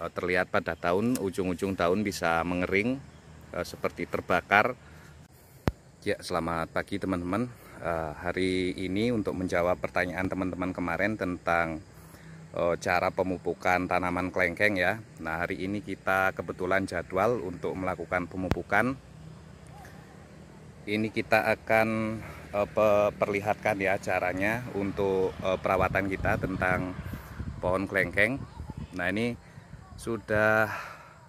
Eh, terlihat pada tahun ujung-ujung tahun bisa mengering eh, seperti terbakar ya selamat pagi teman-teman eh, hari ini untuk menjawab pertanyaan teman-teman kemarin tentang cara pemupukan tanaman kelengkeng ya nah hari ini kita kebetulan jadwal untuk melakukan pemupukan ini kita akan perlihatkan ya caranya untuk perawatan kita tentang pohon kelengkeng nah ini sudah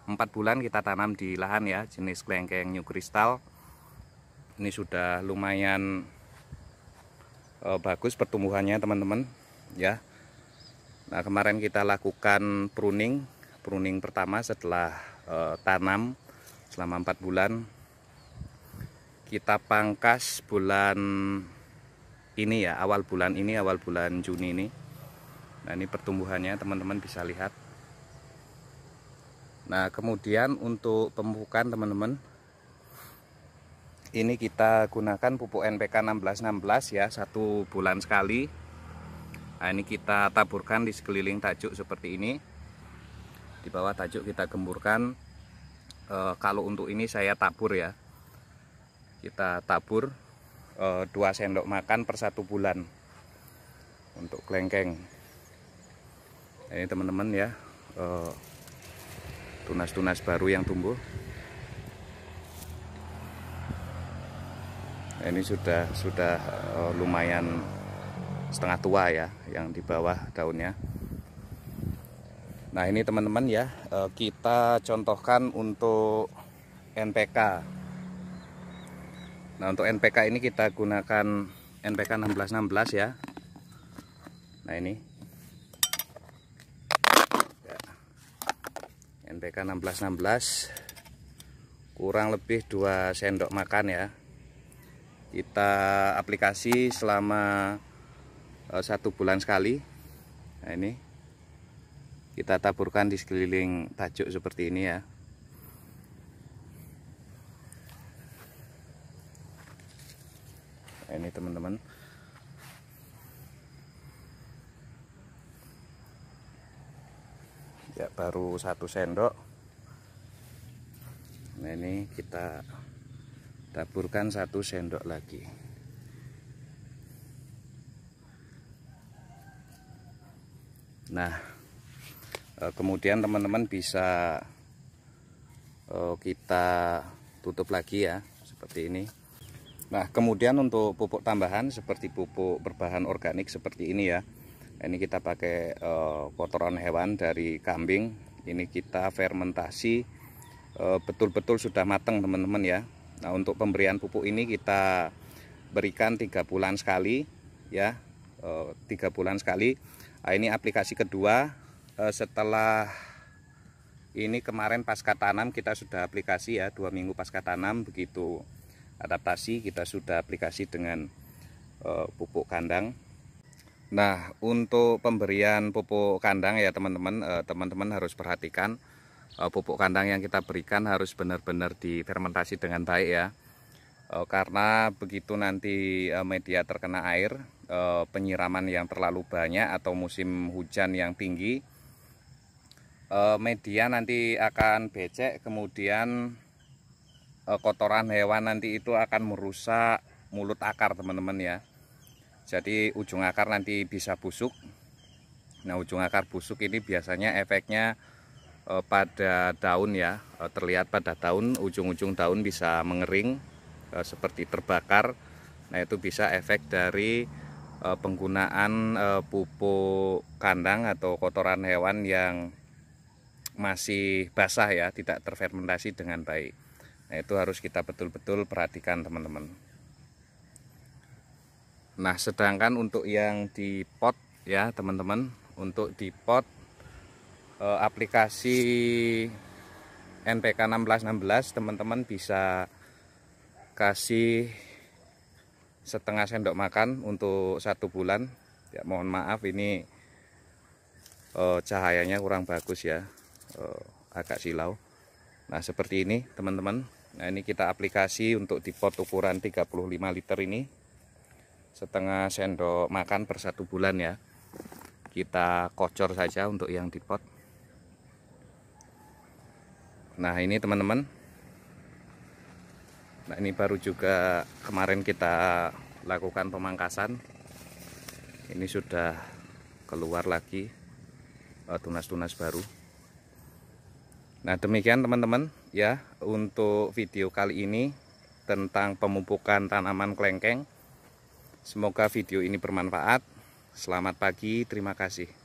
empat bulan kita tanam di lahan ya jenis kelengkeng new Crystal. ini sudah lumayan eh, bagus pertumbuhannya teman-teman ya Nah kemarin kita lakukan pruning pruning pertama setelah eh, tanam selama empat bulan kita pangkas bulan ini ya awal bulan ini awal bulan Juni ini nah ini pertumbuhannya teman-teman bisa lihat Nah kemudian untuk pemupukan teman-teman ini kita gunakan pupuk NPK 1616 ya satu bulan sekali nah, ini kita taburkan di sekeliling tajuk seperti ini di bawah tajuk kita gemburkan e, kalau untuk ini saya tabur ya kita tabur e, eh, 2 sendok makan per satu bulan untuk kelengkeng nah, ini teman-teman ya eh, tunas-tunas baru yang tumbuh ini sudah sudah eh, lumayan setengah tua ya yang di bawah daunnya nah ini teman-teman ya eh, kita contohkan untuk NPK nah untuk NPK ini kita gunakan NPK 1616 -16 ya nah ini NPK 1616 kurang lebih 2 sendok makan ya kita aplikasi selama eh, satu bulan sekali nah ini kita taburkan di sekeliling tajuk seperti ini ya nah, ini teman-teman ya baru satu sendok nah ini kita taburkan satu sendok lagi nah eh, kemudian teman-teman bisa eh, kita tutup lagi ya seperti ini nah kemudian untuk pupuk tambahan seperti pupuk berbahan organik seperti ini ya ini kita pakai e, kotoran hewan dari kambing ini kita fermentasi eh, betul-betul sudah matang teman-teman ya Nah untuk pemberian pupuk ini kita berikan tiga bulan sekali ya eh, tiga bulan sekali nah, ini aplikasi kedua setelah ini kemarin pasca tanam kita sudah aplikasi ya dua minggu pasca tanam begitu adaptasi kita sudah aplikasi dengan e, pupuk kandang Nah, untuk pemberian pupuk kandang ya teman-teman, eh, teman-teman eh, harus perhatikan eh, pupuk kandang yang kita berikan harus benar-benar difermentasi dengan baik ya. Eh, karena begitu nanti eh, media terkena air, eh, penyiraman yang terlalu banyak atau musim hujan yang tinggi, eh, media nanti akan becek, kemudian eh, kotoran hewan nanti itu akan merusak mulut akar teman-teman ya jadi ujung akar nanti bisa busuk nah ujung akar busuk ini biasanya efeknya e, pada daun ya e, terlihat pada daun ujung-ujung daun bisa mengering e, seperti terbakar nah itu bisa efek dari penggunaan pupuk kandang atau kotoran hewan yang masih basah ya tidak terfermentasi dengan baik nah itu harus kita betul-betul perhatikan teman-teman Nah, sedangkan untuk yang di pot ya, teman-teman, untuk di pot e, aplikasi NPK 1616 teman-teman bisa kasih setengah sendok makan untuk satu bulan. Ya, mohon maaf ini e, cahayanya kurang bagus ya. E, agak silau. Nah, seperti ini, teman-teman. Nah, ini kita aplikasi untuk di pot ukuran 35 liter ini setengah sendok makan per satu bulan ya kita kocor saja untuk yang di pot nah ini teman-teman nah ini baru juga kemarin kita lakukan pemangkasan ini sudah keluar lagi eh, tunas-tunas baru nah demikian teman-teman ya untuk video kali ini tentang pemupukan tanaman kelengkeng Semoga video ini bermanfaat. Selamat pagi, terima kasih.